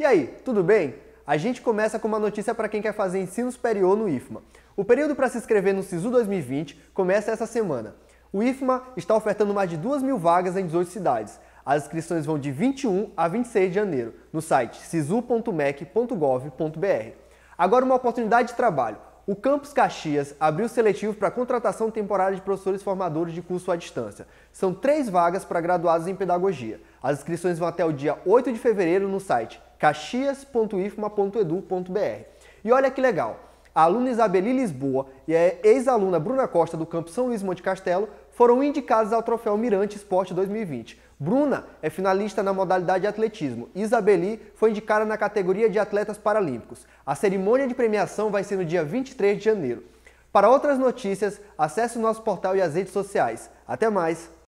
E aí, tudo bem? A gente começa com uma notícia para quem quer fazer ensino superior no IFMA. O período para se inscrever no SISU 2020 começa essa semana. O IFMA está ofertando mais de 2 mil vagas em 18 cidades. As inscrições vão de 21 a 26 de janeiro no site sisu.mec.gov.br. Agora uma oportunidade de trabalho. O Campus Caxias abriu seletivo para contratação temporária de professores formadores de curso à distância. São três vagas para graduados em pedagogia. As inscrições vão até o dia 8 de fevereiro no site caxias.ifma.edu.br. E olha que legal, a aluna Isabeli Lisboa e a ex-aluna Bruna Costa do Campo São Luís Monte Castelo foram indicadas ao troféu Mirante Esporte 2020. Bruna é finalista na modalidade de atletismo. Isabeli foi indicada na categoria de atletas paralímpicos. A cerimônia de premiação vai ser no dia 23 de janeiro. Para outras notícias, acesse o nosso portal e as redes sociais. Até mais!